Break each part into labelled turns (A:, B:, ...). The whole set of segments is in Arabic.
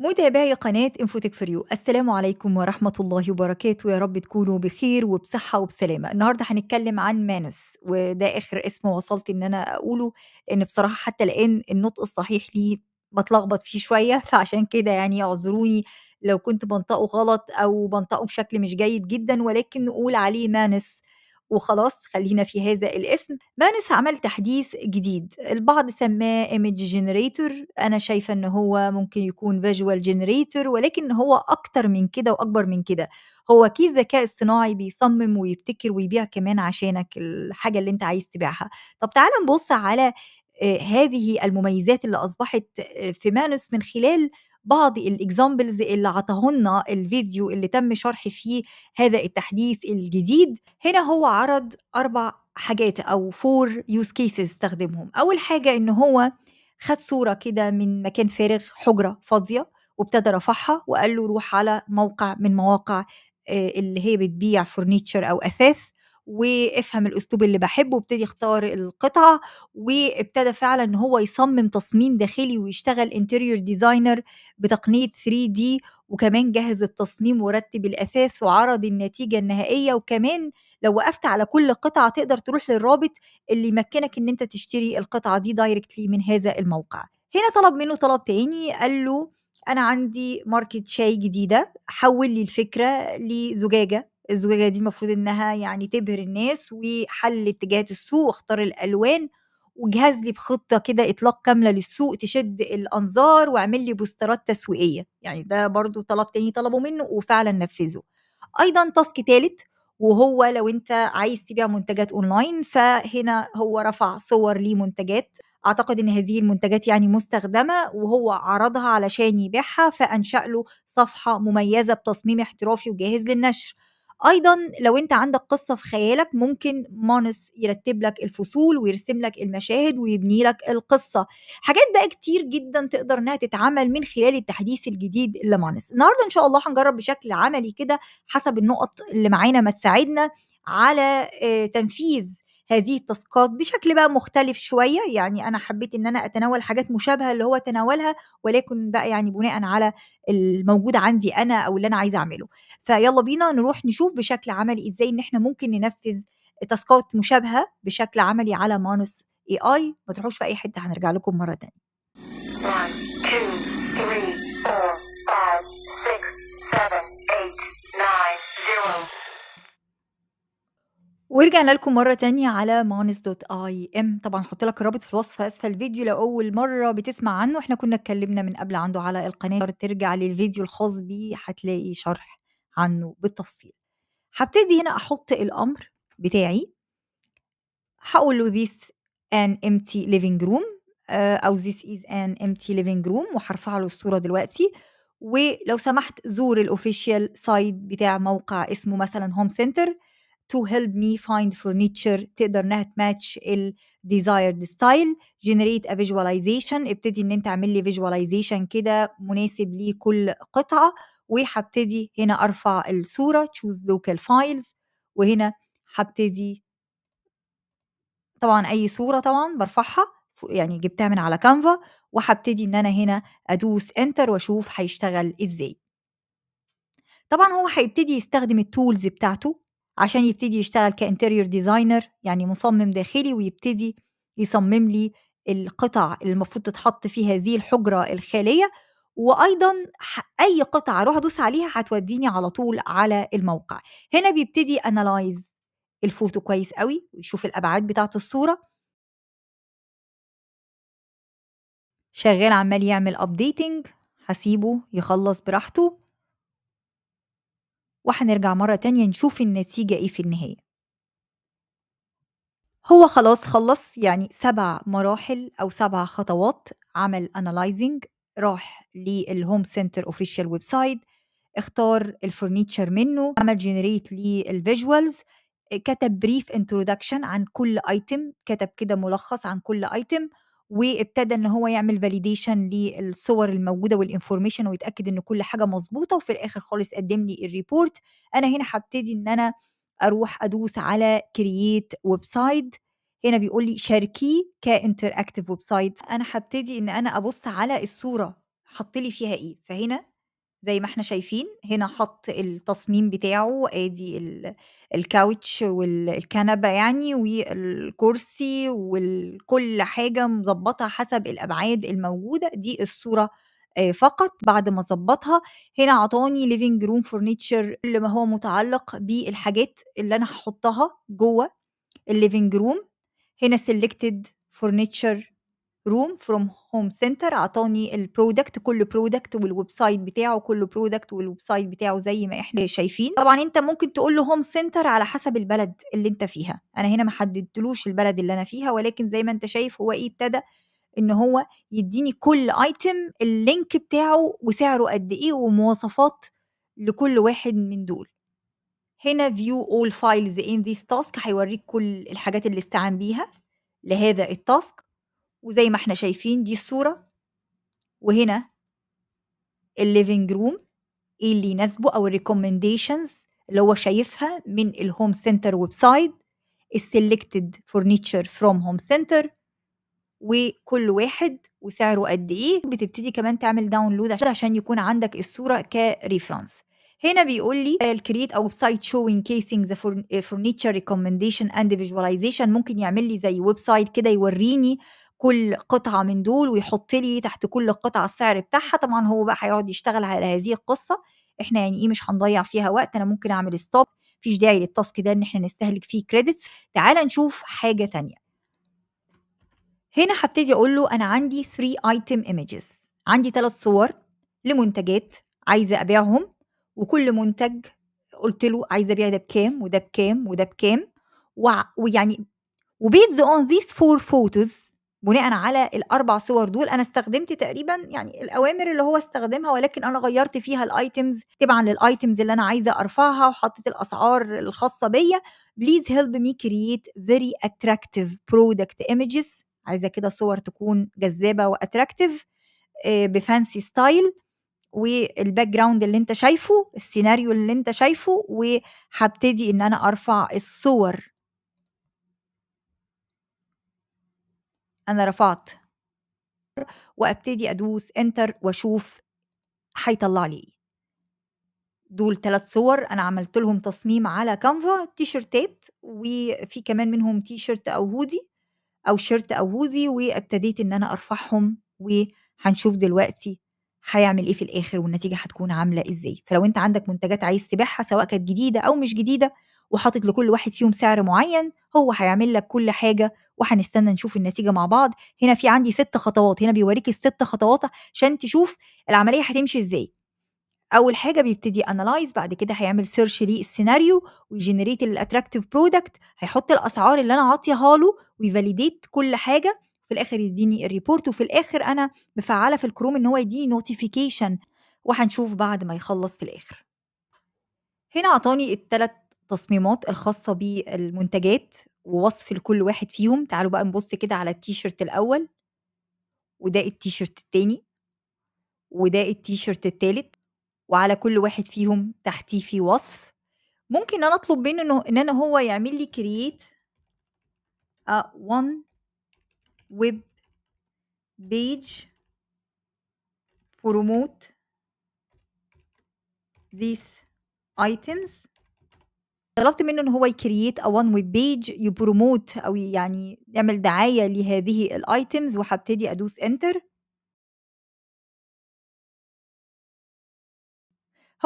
A: متابعي قناة انفوتك فريو السلام عليكم ورحمة الله وبركاته يا رب تكونوا بخير وبصحة وبسلامة النهاردة هنتكلم عن مانوس وده آخر اسم وصلت إن أنا أقوله لأن بصراحة حتى الآن النطق الصحيح ليه بتلخبط فيه شوية فعشان كده يعني اعذروني لو كنت بنطقه غلط أو بنطقه بشكل مش جيد جدا ولكن نقول عليه مانس وخلاص خلينا في هذا الاسم مانوس عمل تحديث جديد البعض سماه ايمج جنريتور انا شايفه ان هو ممكن يكون فيجوال جنريتور ولكن هو اكتر من كده واكبر من كده هو اكيد ذكاء اصطناعي بيصمم ويبتكر ويبيع كمان عشانك الحاجه اللي انت عايز تبيعها طب تعال نبص على آه، هذه المميزات اللي اصبحت آه، في مانوس من خلال بعض الاكزامبلز اللي عطاهولنا الفيديو اللي تم شرح فيه هذا التحديث الجديد هنا هو عرض اربع حاجات او فور يوز كيسز استخدمهم اول حاجه ان هو خد صوره كده من مكان فارغ حجره فاضيه وابتدى رفعها وقال له روح على موقع من مواقع آه، اللي هي بتبيع فورنيتشر او اثاث وافهم الاسلوب اللي بحبه وابتدي اختار القطعه وابتدى فعلا ان هو يصمم تصميم داخلي ويشتغل انتيريور ديزاينر بتقنيه 3 دي وكمان جهز التصميم ورتب الاساس وعرض النتيجه النهائيه وكمان لو وقفت على كل قطعه تقدر تروح للرابط اللي يمكنك ان انت تشتري القطعه دي دايركتلي من هذا الموقع هنا طلب منه طلب تاني قال له انا عندي ماركت شاي جديده حول لي الفكره لزجاجه الزجاجه دي المفروض انها يعني تبهر الناس وحل اتجاهات السوق واختار الالوان وجهز لي بخطه كده اطلاق كامله للسوق تشد الانظار واعمل لي بوسترات تسويقيه يعني ده برضو طلب تاني طلبوا منه وفعلا نفذه ايضا تاسك ثالث وهو لو انت عايز تبيع منتجات اونلاين فهنا هو رفع صور لمنتجات اعتقد ان هذه المنتجات يعني مستخدمه وهو عرضها علشان يبيعها فانشا له صفحه مميزه بتصميم احترافي وجاهز للنشر ايضا لو انت عندك قصه في خيالك ممكن مانس يرتب لك الفصول ويرسم لك المشاهد ويبني لك القصه حاجات بقى كتير جدا تقدر انها تتعمل من خلال التحديث الجديد لمانس النهارده ان شاء الله هنجرب بشكل عملي كده حسب النقط اللي معانا ما تساعدنا على آه، تنفيذ هذه التاسكات بشكل بقى مختلف شويه يعني انا حبيت ان انا اتناول حاجات مشابهه اللي هو تناولها ولكن بقى يعني بناء على الموجود عندي انا او اللي انا عايزه اعمله فيلا بينا نروح نشوف بشكل عملي ازاي ان احنا ممكن ننفذ تاسكات مشابهه بشكل عملي على مانوس اي اي ما تروحوش في اي حته هنرجع لكم مره تانية ورجعنا لكم مرة تانية على مونس دوت اي ام طبعا هحط لك الرابط في الوصف اسفل الفيديو لو أول مرة بتسمع عنه احنا كنا اتكلمنا من قبل عنده على القناة ترجع للفيديو الخاص بيه هتلاقي شرح عنه بالتفصيل هبتدي هنا أحط الأمر بتاعي هقول له this an empty living room آه، أو this is an empty living room وهرفع له الصورة دلوقتي ولو سمحت زور الأوفيشيال سايد بتاع موقع اسمه مثلا هوم سنتر to help me find furniture تقدر انها تماتش desired style generate a visualization ابتدي ان انت اعمل لي visualization كده مناسب لكل قطعه وهبتدي هنا ارفع الصوره choose local files وهنا هبتدي طبعا اي صوره طبعا برفعها يعني جبتها من على كانفا وهبتدي ان انا هنا ادوس انتر واشوف هيشتغل ازاي طبعا هو هيبتدي يستخدم التولز بتاعته عشان يبتدي يشتغل كانتيريور ديزاينر يعني مصمم داخلي ويبتدي يصمم لي القطع اللي المفروض تتحط في هذه الحجرة الخالية وايضا اي قطعه اروح ادوس عليها هتوديني على طول على الموقع هنا بيبتدي انالايز الفوتو كويس قوي ويشوف الابعاد بتاعه الصوره شغال عمال يعمل ابديتنج هسيبه يخلص براحته وهنرجع مرة تانية نشوف النتيجة إيه في النهاية هو خلاص خلص يعني سبع مراحل أو سبع خطوات عمل analyzing راح للهوم سنتر اوفيشال ويب سايت اختار الفرنيتشر منه عمل جنريت للفيجوالز كتب بريف انترودكشن عن كل ايتم كتب كده ملخص عن كل ايتم وابتدى ان هو يعمل فاليديشن للصور الموجوده والانفورميشن ويتاكد ان كل حاجه مظبوطه وفي الاخر خالص قدم لي الريبورت انا هنا هبتدي ان انا اروح ادوس على كرييت ويب سايت هنا بيقول لي شاركيه كانتر اكتف ويب سايت انا هبتدي ان انا ابص على الصوره حط لي فيها ايه فهنا زي ما احنا شايفين هنا حط التصميم بتاعه ادي الكاوتش والكنبه يعني والكرسي وكل حاجه مظبطه حسب الابعاد الموجوده دي الصوره آه، فقط بعد ما ظبطها هنا عطاني ليفنج روم فورنيتشر اللي ما هو متعلق بالحاجات اللي انا هحطها جوه الليفنج روم هنا سيلكتد فورنيتشر روم فروم هوم سنتر عطاني البرودكت كل برودكت والويب سايت بتاعه كل برودكت والويب سايت بتاعه زي ما احنا شايفين طبعا انت ممكن تقول له هوم سنتر على حسب البلد اللي انت فيها انا هنا ما حددتلوش البلد اللي انا فيها ولكن زي ما انت شايف هو ايه ابتدى ان هو يديني كل ايتم اللينك بتاعه وسعره قد ايه ومواصفات لكل واحد من دول هنا view all files in this task هيوريك كل الحاجات اللي استعان بيها لهذا التاسك وزي ما احنا شايفين دي الصورة وهنا الليفينج روم ايه اللي يناسبه او الريكومنديشنز اللي هو شايفها من الهوم سنتر ويب سايت السيلكتد فورنيتشر فروم هوم سنتر وكل واحد وسعره قد ايه بتبتدي كمان تعمل داونلود عشان يكون عندك الصوره كريفرنس هنا بيقول لي الكرييت او سايت شوينج كيسنج ذا فورنيتشر ريكومنديشن اند فيجواليزيشن ممكن يعمل لي زي ويب سايت كده يوريني كل قطعة من دول ويحط لي تحت كل قطعة السعر بتاعها طبعا هو بقى هيقعد يشتغل على هذه القصة احنا يعني ايه مش هنضيع فيها وقت انا ممكن اعمل ستوب فيش داعي للتاسك ده ان احنا نستهلك فيه كريدتس تعال نشوف حاجة تانية هنا هبتدي اقول له انا عندي 3 ايتم ايميجز عندي ثلاث صور لمنتجات عايزة ابيعهم وكل منتج قلت له عايزه ابيع ده بكام وده بكام وده بكام ويعني وبيز اون ذيس فور فوتوز بناء على الاربع صور دول انا استخدمت تقريبا يعني الاوامر اللي هو استخدمها ولكن انا غيرت فيها الايتمز تبعا للايتمز اللي انا عايزه ارفعها وحطيت الاسعار الخاصه بيا بليز هيلب مي كرييت فيري اتراكتيف برودكت ايمجز عايزه كده صور تكون جذابه واتراكتيف بفانسي ستايل والباك جراوند اللي انت شايفه السيناريو اللي انت شايفه وهبتدي ان انا ارفع الصور أنا رفعت وأبتدي أدوس انتر وأشوف هيطلع لي إيه. دول ثلاث صور انا عملت لهم تصميم على كانفا تيشرتات وفي كمان منهم تيشرت او هودي او شيرت او هودي وابتديت ان انا ارفعهم وهنشوف دلوقتي هيعمل ايه في الاخر والنتيجه هتكون عامله ازاي فلو انت عندك منتجات عايز تبيعها سواء كانت جديده او مش جديده وحاطط لكل واحد فيهم سعر معين هو هيعمل لك كل حاجه وهنستنى نشوف النتيجه مع بعض هنا في عندي ست خطوات هنا بيوريك الست خطوات عشان تشوف العمليه هتمشي ازاي اول حاجه بيبتدي انالايز بعد كده هيعمل سيرش للسيناريو ويجنريت الاتراكتيف برودكت هيحط الاسعار اللي انا عاطيها له ويفاليديت كل حاجه في الاخر يديني الريبورت وفي الاخر انا مفعله في الكروم ان هو يديني نوتيفيكيشن وهنشوف بعد ما يخلص في الاخر هنا اعطاني الثلاث التصميمات الخاصة بالمنتجات ووصف لكل واحد فيهم تعالوا بقى نبص كده على التيشيرت الأول وده التيشيرت التاني وده التيشيرت التالت وعلى كل واحد فيهم تحتيه في وصف ممكن انا اطلب منه انه ان انا هو يعمل لي كرييت a one web page promote these items طلبت منه ان هو يكرييت ا وان ويب بيج يبروموت او يعني يعمل دعايه لهذه الايتيمز وهبتدي ادوس انتر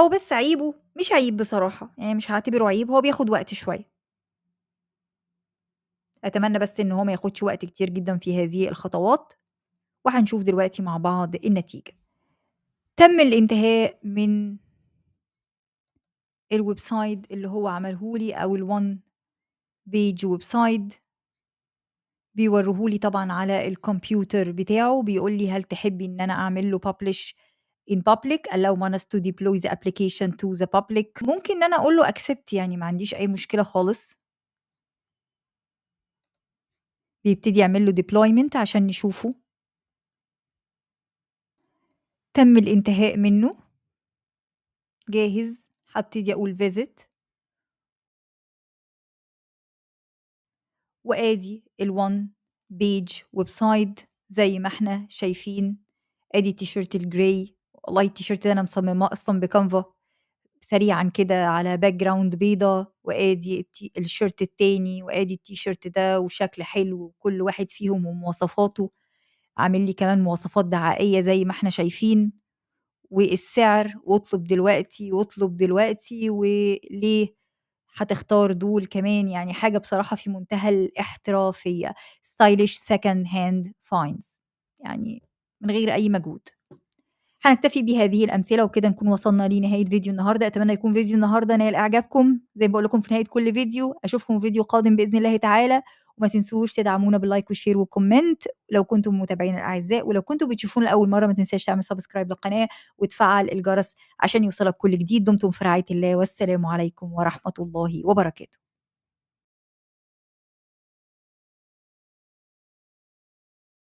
A: هو بس عيبه مش عيب بصراحه يعني مش هعتبره عيب هو بياخد وقت شويه اتمنى بس ان هو ما ياخدش وقت كتير جدا في هذه الخطوات وهنشوف دلوقتي مع بعض النتيجه تم الانتهاء من الويب سايت اللي هو عملهولي او الون بيج ويب سايت بيوريهولي طبعا على الكمبيوتر بتاعه بيقول لي هل تحبي ان انا اعمل له publish in public allow Manas to deploy the application to the public ممكن ان انا اقول له accept يعني ما عنديش اي مشكله خالص بيبتدي يعمل له deployment عشان نشوفه تم الانتهاء منه جاهز هبتدي أقول visit وادي ال1 بيج ويب سايد زي ما احنا شايفين ادي التيشيرت الجراي والله التيشيرت ده انا مصمماه اصلا بكانفا سريعا كده على باك جراوند بيضه وادي الشيرت التاني وادي التيشيرت ده وشكل حلو وكل واحد فيهم ومواصفاته عامل لي كمان مواصفات دعائيه زي ما احنا شايفين والسعر واطلب دلوقتي واطلب دلوقتي وليه هتختار دول كمان يعني حاجة بصراحة في منتهى الاحترافية ستايلش سكند هاند فاينز يعني من غير أي مجهود هنكتفي بهذه الأمثلة وكده نكون وصلنا لنهاية فيديو النهاردة أتمنى يكون فيديو النهاردة نال إعجابكم زي ما بقول لكم في نهاية كل فيديو أشوفكم في فيديو قادم بإذن الله تعالى وما تنسوش تدعمونا باللايك والشير والكومنت لو كنتم متابعين الأعزاء ولو كنتم بتشوفونا لأول مرة ما تنساش تعمل سبسكرايب للقناة وتفعل الجرس عشان يوصلك كل جديد دمتم في رعاية الله والسلام عليكم ورحمة الله وبركاته